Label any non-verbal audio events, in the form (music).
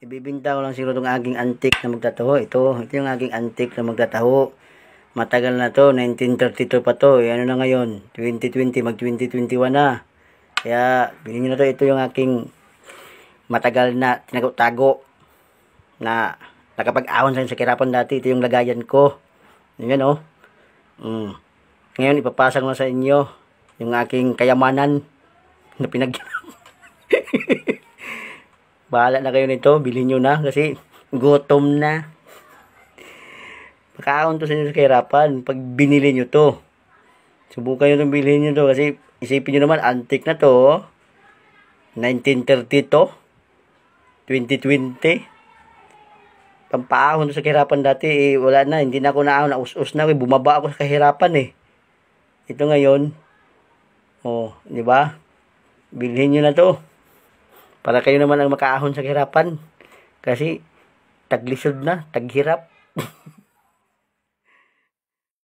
Ibibinta ko lang siguro itong aking antik na magtataho. Ito, ito yung aking antik na magtataho. Matagal na to, 1932 pa to. E, ano na ngayon? 2020, mag 2021 na. Kaya, bilhin na to. Ito yung aking matagal na tinago na nakapag-awon sa kirapon dati. Ito yung lagayan ko. Yan Oh. Mm. Ngayon, ipapasang na sa inyo yung aking kayamanan na pinag (laughs) Bahala na kayo nito. Bilhin nyo na kasi gutom na. Pagkakaon to sa inyo sa kahirapan. Pag binili nyo to. Subukan nyo itong bilhin nyo to kasi isipin nyo naman Antique na to. 1930 to. 2020. Pampaahon to sa kahirapan dati. Eh, wala na. Hindi na ako naahon. Naus-us na. Eh. Bumaba ako sa kahirapan eh. Ito ngayon. Oh, di ba? Bilhin nyo na to. Para kayo naman ang makaahon sa kahirapan. Kasi taglisod na, taghirap.